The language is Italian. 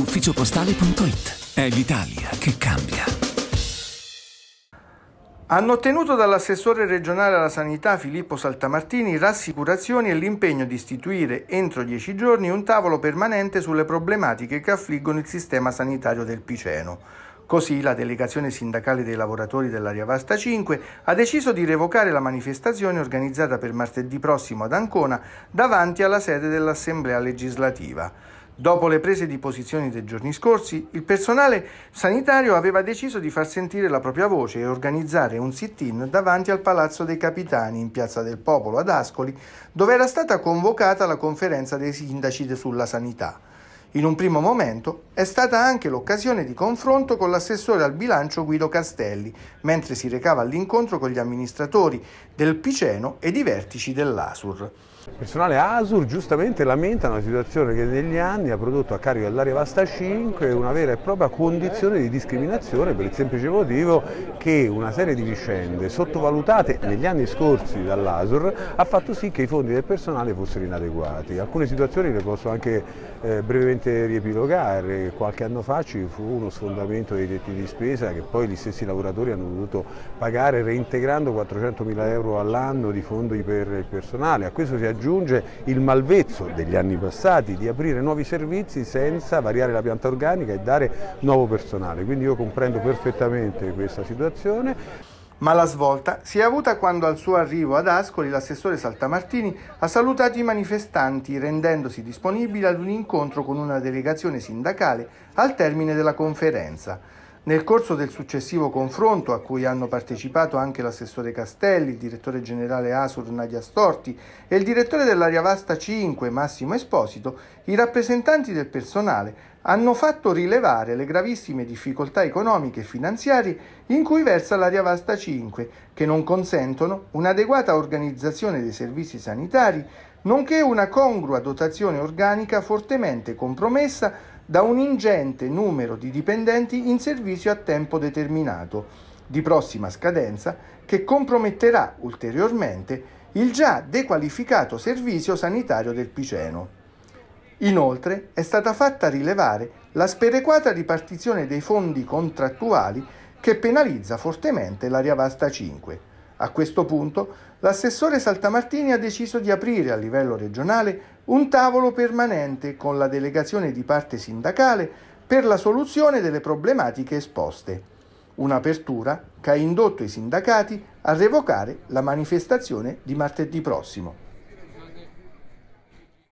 ufficiopostale.it. È l'Italia che cambia. Hanno ottenuto dall'assessore regionale alla sanità Filippo Saltamartini rassicurazioni e l'impegno di istituire entro dieci giorni un tavolo permanente sulle problematiche che affliggono il sistema sanitario del Piceno. Così la delegazione sindacale dei lavoratori dell'Aria Vasta 5 ha deciso di revocare la manifestazione organizzata per martedì prossimo ad Ancona davanti alla sede dell'Assemblea legislativa. Dopo le prese di posizione dei giorni scorsi, il personale sanitario aveva deciso di far sentire la propria voce e organizzare un sit-in davanti al Palazzo dei Capitani in Piazza del Popolo ad Ascoli, dove era stata convocata la conferenza dei sindaci sulla sanità. In un primo momento è stata anche l'occasione di confronto con l'assessore al bilancio Guido Castelli, mentre si recava all'incontro con gli amministratori del Piceno e i vertici dell'Asur. Il personale ASUR giustamente lamenta una situazione che negli anni ha prodotto a carico dell'area Vasta 5 una vera e propria condizione di discriminazione per il semplice motivo che una serie di vicende sottovalutate negli anni scorsi dall'ASUR ha fatto sì che i fondi del personale fossero inadeguati. Alcune situazioni le posso anche eh, brevemente sicuramente riepilogare. Qualche anno fa ci fu uno sfondamento dei detti di spesa che poi gli stessi lavoratori hanno dovuto pagare reintegrando 400 mila euro all'anno di fondi per il personale. A questo si aggiunge il malvezzo degli anni passati di aprire nuovi servizi senza variare la pianta organica e dare nuovo personale. Quindi io comprendo perfettamente questa situazione. Ma la svolta si è avuta quando al suo arrivo ad Ascoli l'assessore Saltamartini ha salutato i manifestanti rendendosi disponibile ad un incontro con una delegazione sindacale al termine della conferenza. Nel corso del successivo confronto, a cui hanno partecipato anche l'assessore Castelli, il direttore generale Asur Nadia Storti e il direttore dell'area vasta 5 Massimo Esposito, i rappresentanti del personale hanno fatto rilevare le gravissime difficoltà economiche e finanziarie in cui versa l'area vasta 5, che non consentono un'adeguata organizzazione dei servizi sanitari, nonché una congrua dotazione organica fortemente compromessa da un ingente numero di dipendenti in servizio a tempo determinato, di prossima scadenza, che comprometterà ulteriormente il già dequalificato servizio sanitario del Piceno. Inoltre è stata fatta rilevare la sperequata ripartizione dei fondi contrattuali che penalizza fortemente l'area vasta 5 a questo punto l'assessore Saltamartini ha deciso di aprire a livello regionale un tavolo permanente con la delegazione di parte sindacale per la soluzione delle problematiche esposte. Un'apertura che ha indotto i sindacati a revocare la manifestazione di martedì prossimo.